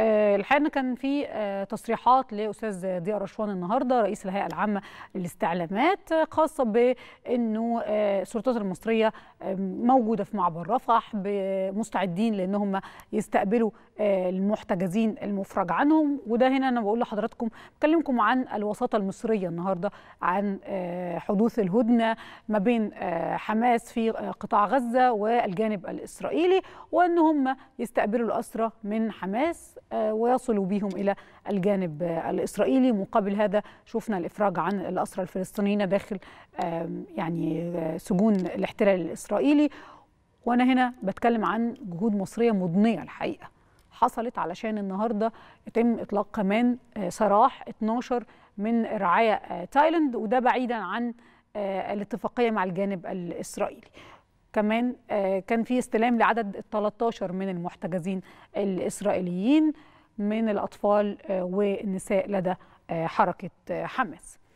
آه، الحقيقه ان كان في آه، تصريحات لاستاذ ضياء رشوان النهارده رئيس الهيئه العامه للاستعلامات خاصه بانه آه، السلطات المصريه موجوده في معبر رفح مستعدين لان هم يستقبلوا المحتجزين المفرج عنهم وده هنا انا بقول لحضراتكم بكلمكم عن الوساطه المصريه النهارده عن حدوث الهدنه ما بين حماس في قطاع غزه والجانب الاسرائيلي وان هم يستقبلوا الاسرى من حماس ويصلوا بهم إلى الجانب الإسرائيلي مقابل هذا شفنا الإفراج عن الأسرى الفلسطينيين داخل يعني آه، سجون الاحتلال الإسرائيلي وأنا هنا بتكلم عن جهود مصرية مضنية الحقيقة حصلت علشان النهارده يتم اطلاق كمان آه، سراح 12 من رعاية آه، تايلاند وده بعيدا عن الاتفاقيه مع الجانب الاسرائيلي كمان آه، كان في استلام لعدد 13 من المحتجزين الإسرائيليين من الأطفال آه، والنساء لدى آه، حركة حماس